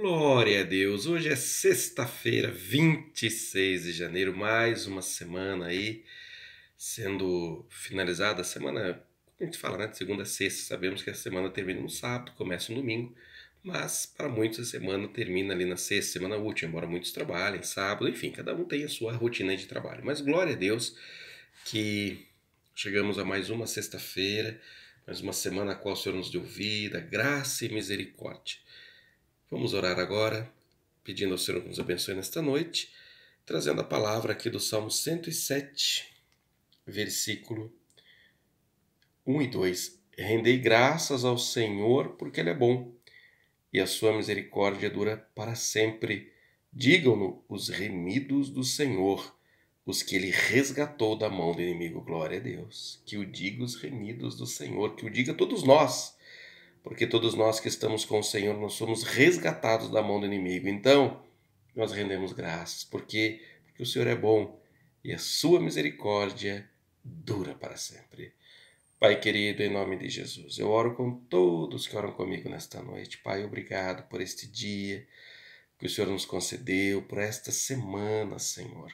Glória a Deus! Hoje é sexta-feira, 26 de janeiro, mais uma semana aí sendo finalizada. A semana, a gente fala, né? De segunda a sexta, sabemos que a semana termina no sábado, começa no domingo, mas para muitos a semana termina ali na sexta, semana útil, embora muitos trabalhem sábado, enfim, cada um tem a sua rotina de trabalho. Mas glória a Deus que chegamos a mais uma sexta-feira. Mais uma semana a qual o Senhor nos deu vida, graça e misericórdia Vamos orar agora, pedindo ao Senhor que nos abençoe nesta noite, trazendo a palavra aqui do Salmo 107, versículo 1 e 2. Rendei graças ao Senhor, porque Ele é bom, e a sua misericórdia dura para sempre. Digam-no os remidos do Senhor, os que Ele resgatou da mão do inimigo. Glória a Deus. Que o diga os remidos do Senhor, que o diga todos nós porque todos nós que estamos com o Senhor, nós somos resgatados da mão do inimigo. Então, nós rendemos graças, porque, porque o Senhor é bom e a sua misericórdia dura para sempre. Pai querido, em nome de Jesus, eu oro com todos que oram comigo nesta noite. Pai, obrigado por este dia que o Senhor nos concedeu, por esta semana, Senhor.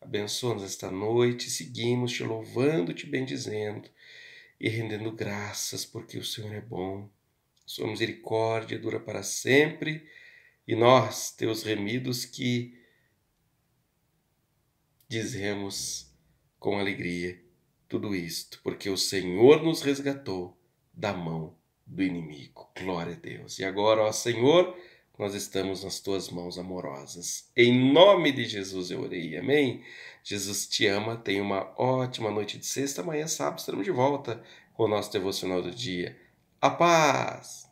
Abençoa-nos esta noite, seguimos te louvando, te bendizendo e rendendo graças, porque o Senhor é bom sua misericórdia dura para sempre e nós, teus remidos, que dizemos com alegria tudo isto, porque o Senhor nos resgatou da mão do inimigo. Glória a Deus. E agora, ó Senhor, nós estamos nas tuas mãos amorosas. Em nome de Jesus eu orei. Amém? Jesus te ama. Tenha uma ótima noite de sexta. Amanhã, sábado, estaremos de volta com o nosso devocional do dia. A paz!